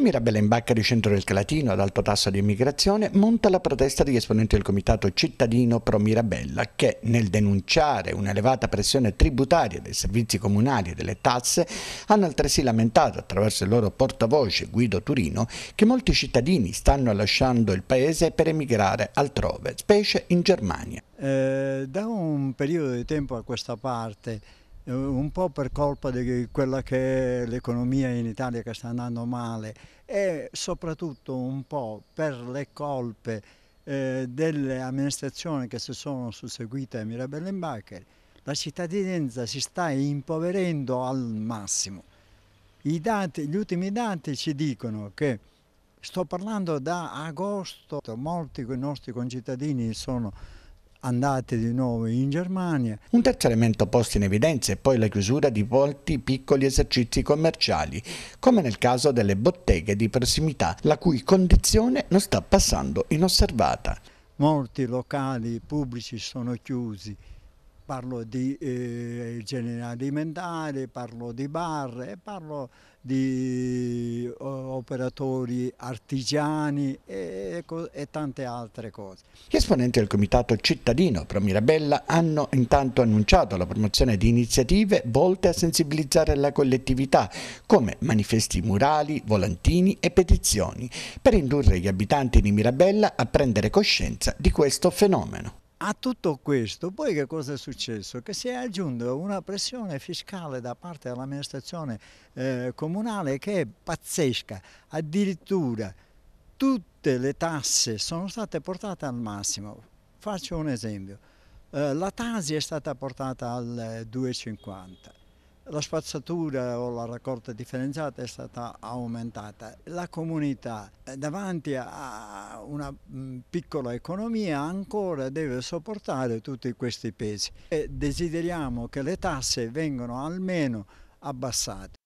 Mirabella in Bacca di centro del Calatino, ad alto tasso di immigrazione, monta la protesta degli esponenti del comitato cittadino pro Mirabella che, nel denunciare un'elevata pressione tributaria dei servizi comunali e delle tasse, hanno altresì lamentato attraverso il loro portavoce Guido Turino che molti cittadini stanno lasciando il paese per emigrare altrove, specie in Germania. Eh, da un periodo di tempo a questa parte eh, un po' per colpa di quella che è l'economia in Italia che sta andando male e soprattutto un po' per le colpe eh, delle amministrazioni che si sono susseguite a Mirabelle Baccheri, la cittadinanza si sta impoverendo al massimo. Dati, gli ultimi dati ci dicono che, sto parlando da agosto, molti dei nostri concittadini sono andate di nuovo in Germania. Un terzo elemento posto in evidenza è poi la chiusura di molti piccoli esercizi commerciali, come nel caso delle botteghe di prossimità, la cui condizione non sta passando inosservata. Molti locali pubblici sono chiusi, parlo di eh, igiene alimentare, parlo di bar, parlo di eh, operatori artigiani e, e, tante altre cose. Gli esponenti del comitato cittadino Pro Mirabella hanno intanto annunciato la promozione di iniziative volte a sensibilizzare la collettività come manifesti murali, volantini e petizioni per indurre gli abitanti di Mirabella a prendere coscienza di questo fenomeno. A tutto questo poi che cosa è successo? Che si è aggiunta una pressione fiscale da parte dell'amministrazione eh, comunale che è pazzesca, addirittura tutte le tasse sono state portate al massimo. Faccio un esempio, eh, la TASI è stata portata al 2,50, la spazzatura o la raccolta differenziata è stata aumentata, la comunità eh, davanti a, una mm, piccola economia ancora deve sopportare tutti questi pesi e desideriamo che le tasse vengano almeno abbassate.